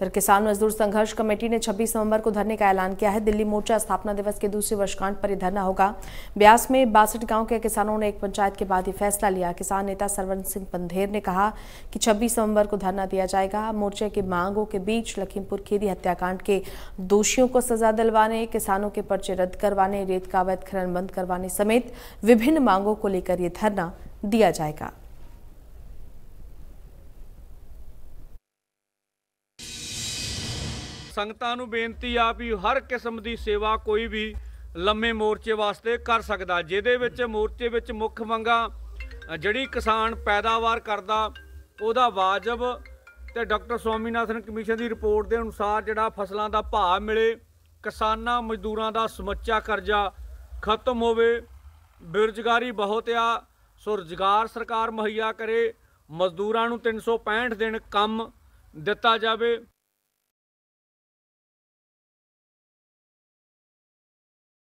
इधर किसान मजदूर संघर्ष कमेटी ने 26 नवंबर को धरने का ऐलान किया है दिल्ली मोर्चा स्थापना दिवस के दूसरे वर्षगांठ पर यह धरना होगा ब्यास में बासठ गांव के किसानों ने एक पंचायत के बाद ये फैसला लिया किसान नेता सरवन सिंह बंधेर ने कहा कि छब्बीस नवंबर को धरना दिया जाएगा मोर्चे की मांगों के बीच लखीमपुर खेदी हत्याकांड के दोषियों को सजा दिलवाने किसानों के पर्चे रद्द करवाने रेत का अवैध खनन बंद करवाने समेत विभिन्न मांगों को लेकर यह धरना दिया जाएगा ਸੰਗਤਾਂ ਨੂੰ ਬੇਨਤੀ ਆ ਵੀ ਹਰ ਕਿਸਮ ਦੀ ਸੇਵਾ ਕੋਈ ਵੀ ਲੰਮੇ ਮੋਰਚੇ ਵਾਸਤੇ ਕਰ ਸਕਦਾ ਜਿਹਦੇ ਵਿੱਚ ਮੋਰਚੇ ਵਿੱਚ ਮੁੱਖ ਮੰਗਾ ਜਿਹੜੀ ਕਿਸਾਨ ਪੈਦਾਵਾਰ ਕਰਦਾ ਉਹਦਾ ਵਾਜਬ ਤੇ ਡਾਕਟਰ ਸੋਮੀਨਾਥਨ ਕਮਿਸ਼ਨ ਦੀ ਰਿਪੋਰਟ ਦੇ ਅਨੁਸਾਰ ਜਿਹੜਾ ਫਸਲਾਂ ਦਾ ਭਾਅ ਮਿਲੇ ਕਿਸਾਨਾਂ ਮਜ਼ਦੂਰਾਂ ਦਾ ਸਮੱਚਾ ਕਰਜ਼ਾ ਖਤਮ ਹੋਵੇ ਬੇਰੁਜ਼ਗਾਰੀ ਬਹੁਤ ਆ ਸੋ ਰੁਜ਼ਗਾਰ ਸਰਕਾਰ ਮੁਹੱਈਆ ਕਰੇ ਮਜ਼ਦੂਰਾਂ ਨੂੰ 365 ਦਿਨ ਕੰਮ ਦਿੱਤਾ ਜਾਵੇ